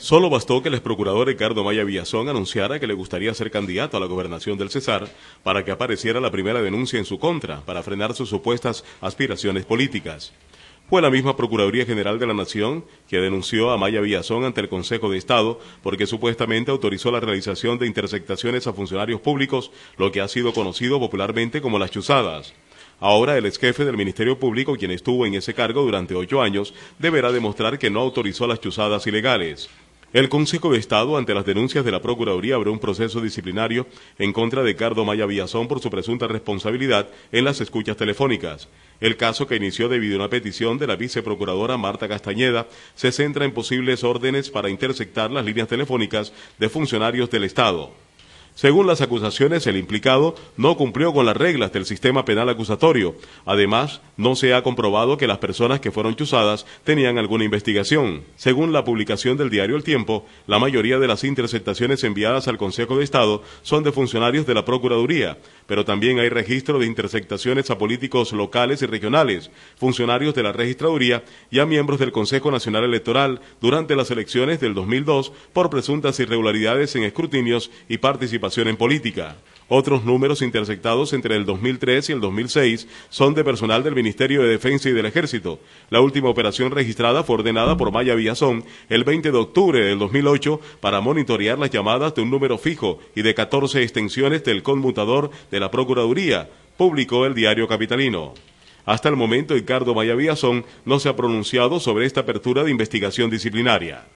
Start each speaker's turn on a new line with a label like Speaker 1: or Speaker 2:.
Speaker 1: Solo bastó que el exprocurador Ricardo Maya Villazón anunciara que le gustaría ser candidato a la gobernación del Cesar para que apareciera la primera denuncia en su contra para frenar sus supuestas aspiraciones políticas. Fue la misma Procuraduría General de la Nación que denunció a Maya Villazón ante el Consejo de Estado porque supuestamente autorizó la realización de interceptaciones a funcionarios públicos, lo que ha sido conocido popularmente como las chuzadas. Ahora el ex jefe del Ministerio Público, quien estuvo en ese cargo durante ocho años, deberá demostrar que no autorizó las chuzadas ilegales. El Consejo de Estado, ante las denuncias de la Procuraduría, abrió un proceso disciplinario en contra de Cardo Maya Villazón por su presunta responsabilidad en las escuchas telefónicas. El caso que inició debido a una petición de la viceprocuradora Marta Castañeda se centra en posibles órdenes para interceptar las líneas telefónicas de funcionarios del Estado. Según las acusaciones, el implicado no cumplió con las reglas del sistema penal acusatorio. Además, no se ha comprobado que las personas que fueron chuzadas tenían alguna investigación. Según la publicación del diario El Tiempo, la mayoría de las interceptaciones enviadas al Consejo de Estado son de funcionarios de la Procuraduría pero también hay registro de interceptaciones a políticos locales y regionales, funcionarios de la registraduría y a miembros del Consejo Nacional Electoral durante las elecciones del 2002 por presuntas irregularidades en escrutinios y participación en política. Otros números interceptados entre el 2003 y el 2006 son de personal del Ministerio de Defensa y del Ejército. La última operación registrada fue ordenada por Maya Villazón el 20 de octubre del 2008 para monitorear las llamadas de un número fijo y de 14 extensiones del conmutador de la Procuraduría, publicó el diario Capitalino. Hasta el momento, Ricardo Maya Villazón no se ha pronunciado sobre esta apertura de investigación disciplinaria.